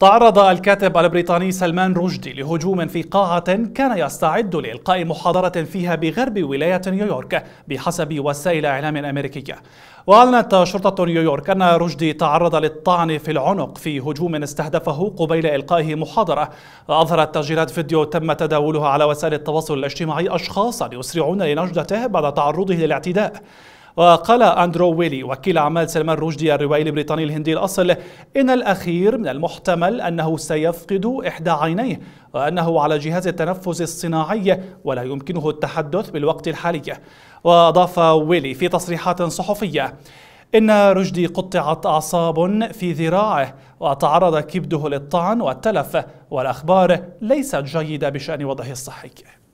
تعرض الكاتب البريطاني سلمان رشدي لهجوم في قاعة كان يستعد لإلقاء محاضرة فيها بغرب ولاية نيويورك بحسب وسائل إعلام أمريكية وأعلنت شرطة نيويورك أن رشدي تعرض للطعن في العنق في هجوم استهدفه قبيل إلقائه محاضرة وأظهرت تسجيلات فيديو تم تداولها على وسائل التواصل الاجتماعي أشخاصا يسرعون لنجدته بعد تعرضه للاعتداء وقال أندرو ويلي وكيل أعمال سلمان رشدي الروائي البريطاني الهندي الأصل إن الأخير من المحتمل أنه سيفقد إحدى عينيه وأنه على جهاز التنفس الصناعي ولا يمكنه التحدث بالوقت الحالي وأضاف ويلي في تصريحات صحفية إن رشدي قطعت أعصاب في ذراعه وتعرض كبده للطعن والتلف والأخبار ليست جيدة بشأن وضعه الصحي